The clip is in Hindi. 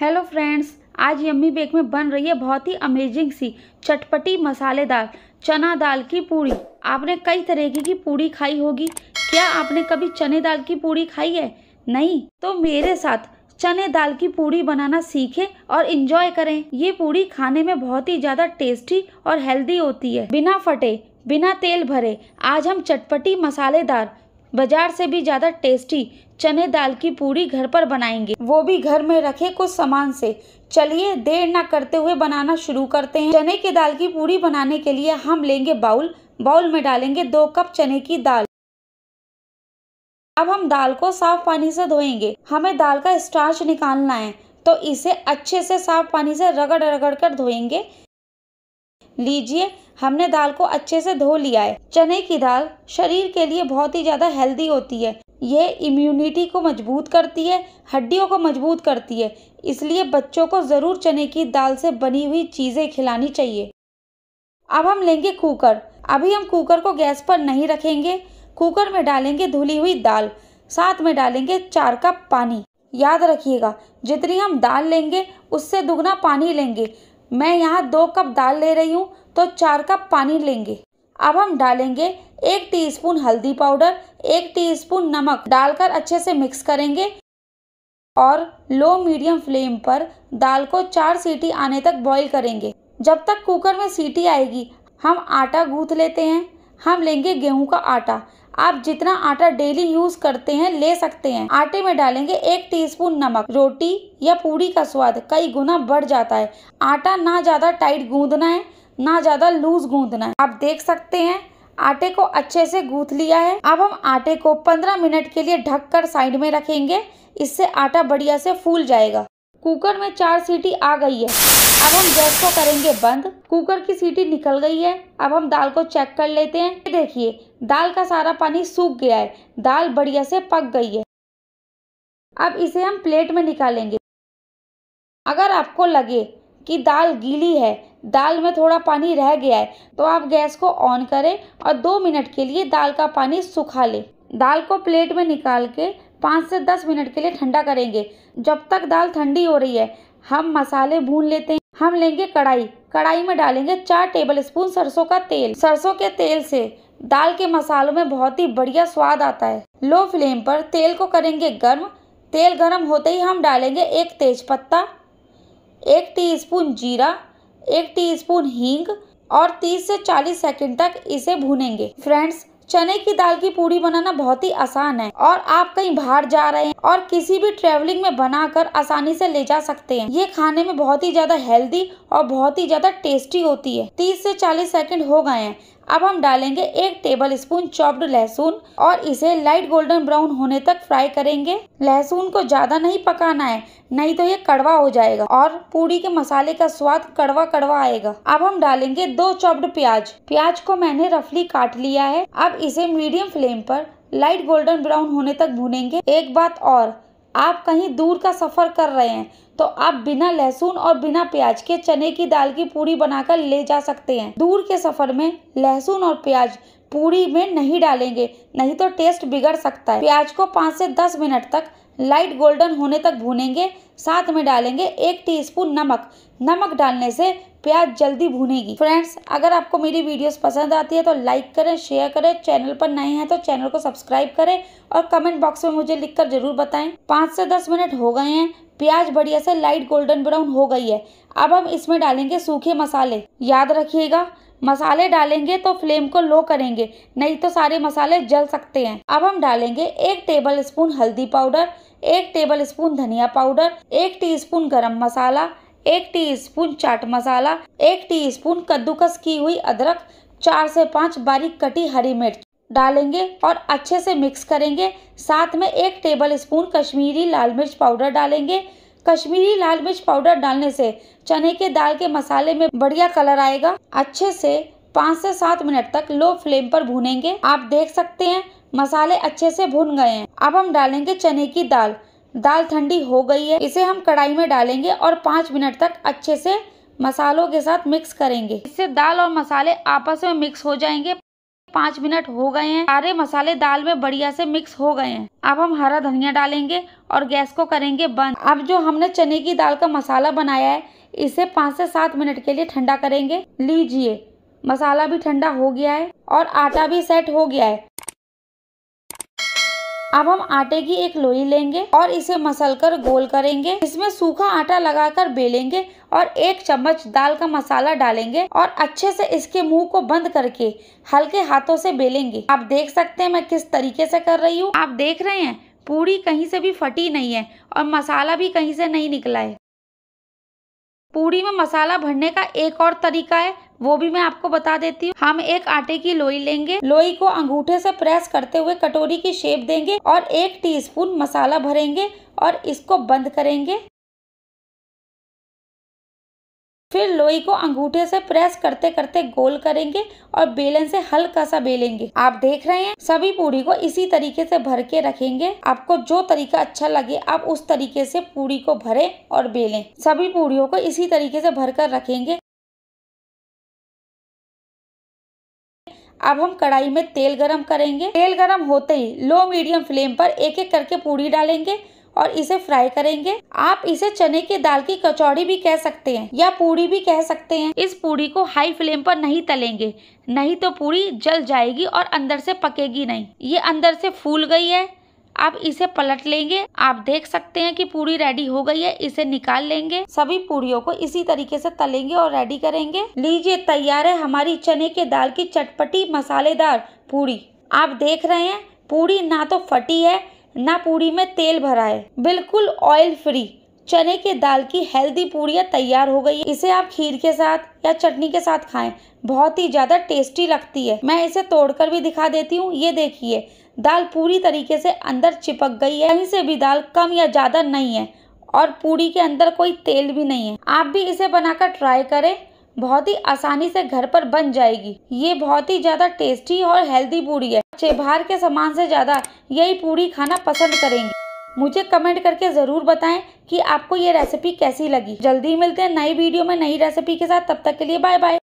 हेलो फ्रेंड्स आज यम्मी बेक में बन रही है बहुत ही अमेजिंग सी चटपटी मसालेदार चना दाल की पूड़ी आपने कई तरीके की पूड़ी खाई होगी क्या आपने कभी चने दाल की पूड़ी खाई है नहीं तो मेरे साथ चने दाल की पूड़ी बनाना सीखें और इन्जॉय करें ये पूड़ी खाने में बहुत ही ज़्यादा टेस्टी और हेल्दी होती है बिना फटे बिना तेल भरे आज हम चटपटी मसालेदार बाजार से भी ज़्यादा टेस्टी चने दाल की पूरी घर पर बनाएंगे वो भी घर में रखे कुछ सामान से चलिए देर ना करते हुए बनाना शुरू करते हैं चने की दाल की पूरी बनाने के लिए हम लेंगे बाउल बाउल में डालेंगे दो कप चने की दाल अब हम दाल को साफ पानी से धोएंगे हमें दाल का स्टार्च निकालना है तो इसे अच्छे से साफ पानी से रगड़ रगड़ कर धोएंगे लीजिए हमने दाल को अच्छे से धो लिया है चने की दाल शरीर के लिए बहुत ही ज़्यादा हेल्दी होती है यह इम्यूनिटी को मजबूत करती है हड्डियों को मजबूत करती है इसलिए बच्चों को ज़रूर चने की दाल से बनी हुई चीज़ें खिलानी चाहिए अब हम लेंगे कुकर अभी हम कुकर को गैस पर नहीं रखेंगे कुकर में डालेंगे धुली हुई दाल साथ में डालेंगे चार कप पानी याद रखिएगा जितनी हम दाल लेंगे उससे दुगना पानी लेंगे मैं यहाँ दो कप दाल ले रही हूँ तो चार कप पानी लेंगे अब हम डालेंगे एक टीस्पून हल्दी पाउडर एक टीस्पून नमक डालकर अच्छे से मिक्स करेंगे और लो मीडियम फ्लेम पर दाल को चार सीटी आने तक बॉईल करेंगे जब तक कुकर में सीटी आएगी हम आटा गूंथ लेते हैं हम लेंगे गेहूं का आटा आप जितना आटा डेली यूज करते हैं ले सकते हैं आटे में डालेंगे एक टीस्पून नमक रोटी या पूरी का स्वाद कई गुना बढ़ जाता है आटा ना ज़्यादा टाइट गूंदना है ना ज़्यादा लूज गूंदना है आप देख सकते हैं आटे को अच्छे से गूंथ लिया है अब हम आटे को 15 मिनट के लिए ढककर साइड में रखेंगे इससे आटा बढ़िया से फूल जाएगा कुकर में चार सीटी आ गई है अब हम गैस को करेंगे बंद कुकर की सीटी निकल गई है अब हम दाल को चेक कर लेते हैं देखिए दाल का सारा पानी सूख गया है दाल बढ़िया से पक गई है अब इसे हम प्लेट में निकालेंगे अगर आपको लगे कि दाल गीली है दाल में थोड़ा पानी रह गया है तो आप गैस को ऑन करें और दो मिनट के लिए दाल का पानी सुखा लें दाल को प्लेट में निकाल के पाँच से दस मिनट के लिए ठंडा करेंगे जब तक दाल ठंडी हो रही है हम मसाले भून लेते हैं हम लेंगे कढ़ाई कढ़ाई में डालेंगे चार टेबल स्पून सरसों का तेल सरसों के तेल से दाल के मसालों में बहुत ही बढ़िया स्वाद आता है लो फ्लेम पर तेल को करेंगे गर्म तेल गर्म होते ही हम डालेंगे एक तेज पत्ता एक टी जीरा एक स्पून हींग और 30 से 40 सेकंड तक इसे भूनेंगे फ्रेंड्स चने की दाल की पूड़ी बनाना बहुत ही आसान है और आप कहीं बाहर जा रहे हैं और किसी भी ट्रेवलिंग में बनाकर आसानी से ले जा सकते हैं ये खाने में बहुत ही ज्यादा हेल्दी और बहुत ही ज्यादा टेस्टी होती है तीस से चालीस सेकेंड हो गए हैं अब हम डालेंगे एक टेबल स्पून चॉप्ड लहसुन और इसे लाइट गोल्डन ब्राउन होने तक फ्राई करेंगे लहसुन को ज़्यादा नहीं पकाना है नहीं तो ये कड़वा हो जाएगा और पूरी के मसाले का स्वाद कड़वा कड़वा आएगा अब हम डालेंगे दो चॉप्ड प्याज प्याज को मैंने रफली काट लिया है अब इसे मीडियम फ्लेम पर लाइट गोल्डन ब्राउन होने तक भूनेंगे एक बात और आप कहीं दूर का सफ़र कर रहे हैं तो आप बिना लहसुन और बिना प्याज के चने की दाल की पूरी बनाकर ले जा सकते हैं दूर के सफ़र में लहसुन और प्याज पूरी में नहीं डालेंगे नहीं तो टेस्ट बिगड़ सकता है प्याज को पाँच से दस मिनट तक लाइट गोल्डन होने तक भूनेंगे साथ में डालेंगे एक टीस्पून नमक नमक डालने से प्याज जल्दी भुनेगी फ्रेंड्स अगर आपको मेरी वीडियोस पसंद आती है तो लाइक करें शेयर करें चैनल पर नए हैं तो चैनल को सब्सक्राइब करें और कमेंट बॉक्स में मुझे लिखकर जरूर बताएं पाँच से दस मिनट हो गए हैं प्याज बढ़िया से लाइट गोल्डन ब्राउन हो गई है अब हम इसमें डालेंगे सूखे मसाले याद रखिएगा मसाले डालेंगे तो फ्लेम को लो करेंगे नहीं तो सारे मसाले जल सकते हैं अब हम डालेंगे एक टेबल स्पून हल्दी पाउडर एक टेबल स्पून धनिया पाउडर एक टीस्पून गरम मसाला एक टीस्पून चाट मसाला एक टीस्पून कद्दूकस की हुई अदरक चार से पाँच बारीक कटी हरी मिर्च डालेंगे और अच्छे से मिक्स करेंगे साथ में एक टेबल स्पून कश्मीरी लाल मिर्च पाउडर डालेंगे कश्मीरी लाल मिर्च पाउडर डालने से चने के दाल के मसाले में बढ़िया कलर आएगा अच्छे से पाँच से सात मिनट तक लो फ्लेम पर भूनेंगे आप देख सकते हैं मसाले अच्छे से भुन गए हैं अब हम डालेंगे चने की दाल दाल ठंडी हो गई है इसे हम कढ़ाई में डालेंगे और पाँच मिनट तक अच्छे से मसालों के साथ मिक्स करेंगे इससे दाल और मसाले आपस में मिक्स हो जाएंगे पाँच मिनट हो गए हैं सारे मसाले दाल में बढ़िया से मिक्स हो गए हैं अब हम हरा धनिया डालेंगे और गैस को करेंगे बंद अब जो हमने चने की दाल का मसाला बनाया है इसे पाँच से सात मिनट के लिए ठंडा करेंगे लीजिए मसाला भी ठंडा हो गया है और आटा भी सेट हो गया है अब हम आटे की एक लोई लेंगे और इसे मसल कर गोल करेंगे इसमें सूखा आटा लगाकर बेलेंगे और एक चम्मच दाल का मसाला डालेंगे और अच्छे से इसके मुंह को बंद करके हल्के हाथों से बेलेंगे आप देख सकते हैं मैं किस तरीके से कर रही हूँ आप देख रहे हैं पूरी कहीं से भी फटी नहीं है और मसाला भी कहीं से नहीं निकला है पूरी में मसाला भरने का एक और तरीका है वो भी मैं आपको बता देती हूँ हम एक आटे की लोई लेंगे लोई को अंगूठे से प्रेस करते हुए कटोरी की शेप देंगे और एक टीस्पून मसाला भरेंगे और इसको बंद करेंगे फिर लोई को अंगूठे से प्रेस करते करते गोल करेंगे और बेलन से हल्का सा बेलेंगे आप देख रहे हैं सभी पूरी को इसी तरीके से भर के रखेंगे आपको जो तरीका अच्छा लगे आप उस तरीके से पूरी को भरे और बेलें सभी पूरियों को इसी तरीके से भर कर रखेंगे अब हम कढ़ाई में तेल गरम करेंगे तेल गरम होते ही लो मीडियम फ्लेम पर एक एक करके पूरी डालेंगे और इसे फ्राई करेंगे आप इसे चने की दाल की कचौड़ी भी कह सकते हैं या पूरी भी कह सकते हैं इस पूरी को हाई फ्लेम पर नहीं तलेंगे नहीं तो पूरी जल जाएगी और अंदर से पकेगी नहीं ये अंदर से फूल गई है अब इसे पलट लेंगे आप देख सकते हैं कि पूरी रेडी हो गई है इसे निकाल लेंगे सभी पूरियों को इसी तरीके से तलेंगे और रेडी करेंगे लीजिए तैयार है हमारी चने के दाल की चटपटी मसालेदार पूरी आप देख रहे हैं पूरी ना तो फटी है ना पूरी में तेल भरा है बिल्कुल ऑयल फ्री चने के दाल की हेल्दी पूड़ियाँ तैयार हो गई इसे आप खीर के साथ या चटनी के साथ खाएं बहुत ही ज़्यादा टेस्टी लगती है मैं इसे तोड़कर भी दिखा देती हूँ ये देखिए दाल पूरी तरीके से अंदर चिपक गई है कहीं से भी दाल कम या ज़्यादा नहीं है और पूरी के अंदर कोई तेल भी नहीं है आप भी इसे बनाकर ट्राई करें बहुत ही आसानी से घर पर बन जाएगी ये बहुत ही ज़्यादा टेस्टी और हेल्दी पूरी है बाहर के सामान से ज़्यादा यही पूरी खाना पसंद करेंगे मुझे कमेंट करके ज़रूर बताएं कि आपको ये रेसिपी कैसी लगी जल्दी मिलते हैं नई वीडियो में नई रेसिपी के साथ तब तक के लिए बाय बाय